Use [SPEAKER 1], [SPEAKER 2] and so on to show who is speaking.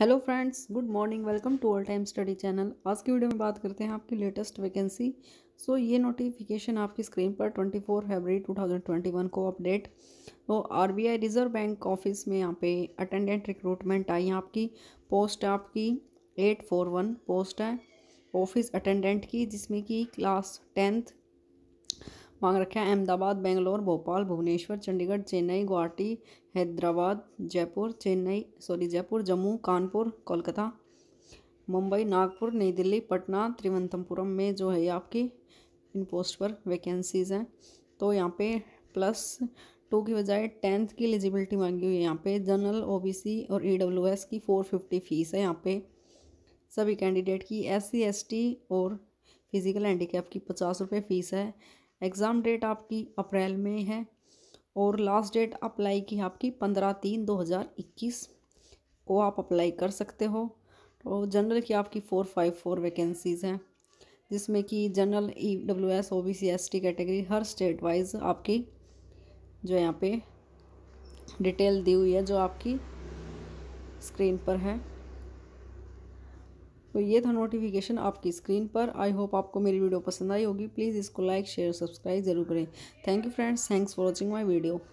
[SPEAKER 1] hello friends good morning welcome to all time study channel आज की video में बात करते हैं आपकी लेटेस्ट वैकेंसी सो ये नोटिफिकेशन आपकी स्क्रीन पर 24 फरवरी 2021 को अपडेट तो आरबीआई रिजर्व बैंक ऑफिस में यहाँ पे अटेंडेंट रिक्रूटमेंट आई आपकी पोस्ट आपकी 841 पोस्ट है ऑफिस अटेंडेंट की जिसमें कि क्लास टेंथ मांग रखा है अहमदाबाद बेंगलोर भोपाल भुवनेश्वर चंडीगढ़ चेन्नई गुवाहाटी हैदराबाद जयपुर चेन्नई सॉरी जयपुर जम्मू कानपुर कोलकाता मुंबई नागपुर नई दिल्ली पटना त्रिवंतमपुरम में जो है आपकी इन पोस्ट पर वैकेंसीज़ हैं तो यहाँ पे प्लस टू की बजाय टेंथ की एलिजिबिलिटी मांगी हुई है यहाँ पे जनरल ओबीसी और ईडब्ल्यूएस e की फ़ोर फिफ्टी फ़ीस है यहाँ पे सभी कैंडिडेट की एस सी एस टी और फिज़िकल हैंडीकैप की पचास रुपये फ़ीस है एग्ज़ाम डेट आपकी अप्रैल में है और लास्ट डेट अप्लाई की आपकी पंद्रह तीन दो हज़ार इक्कीस को आप अप्लाई कर सकते हो तो जनरल की आपकी फ़ोर फाइव फोर वैकेंसीज़ हैं जिसमें कि general E W S O B C S T category हर स्टेट वाइज आपकी जो यहाँ पे डिटेल दी हुई है जो आपकी स्क्रीन पर है तो ये था नोटिफिकेशन आपकी स्क्रीन पर आई होप आपको मेरी वीडियो पसंद आई होगी प्लीज़ इसको लाइक शेयर सब्सक्राइब ज़रूर करें thank you friends thanks for watching my video